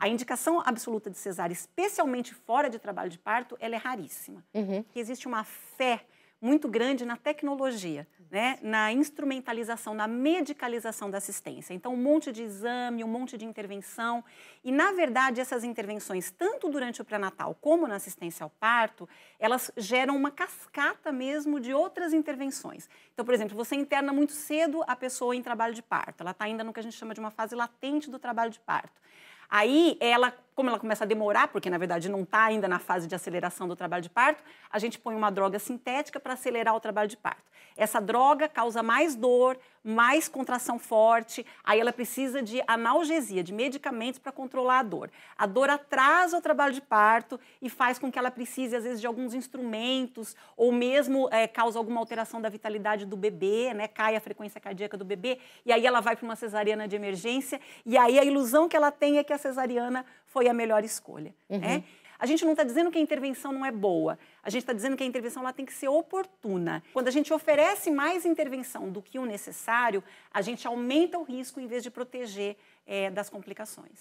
A indicação absoluta de cesárea, especialmente fora de trabalho de parto, ela é raríssima. Uhum. Existe uma fé muito grande na tecnologia, né? Uhum. na instrumentalização, na medicalização da assistência. Então, um monte de exame, um monte de intervenção. E, na verdade, essas intervenções, tanto durante o pré-natal como na assistência ao parto, elas geram uma cascata mesmo de outras intervenções. Então, por exemplo, você interna muito cedo a pessoa em trabalho de parto. Ela está ainda no que a gente chama de uma fase latente do trabalho de parto. Aí ela como ela começa a demorar, porque na verdade não está ainda na fase de aceleração do trabalho de parto, a gente põe uma droga sintética para acelerar o trabalho de parto. Essa droga causa mais dor, mais contração forte, aí ela precisa de analgesia, de medicamentos para controlar a dor. A dor atrasa o trabalho de parto e faz com que ela precise, às vezes, de alguns instrumentos ou mesmo é, causa alguma alteração da vitalidade do bebê, né? Cai a frequência cardíaca do bebê e aí ela vai para uma cesariana de emergência e aí a ilusão que ela tem é que a cesariana foi a melhor escolha. Né? Uhum. Né? A gente não está dizendo que a intervenção não é boa, a gente está dizendo que a intervenção ela tem que ser oportuna. Quando a gente oferece mais intervenção do que o necessário, a gente aumenta o risco em vez de proteger é, das complicações.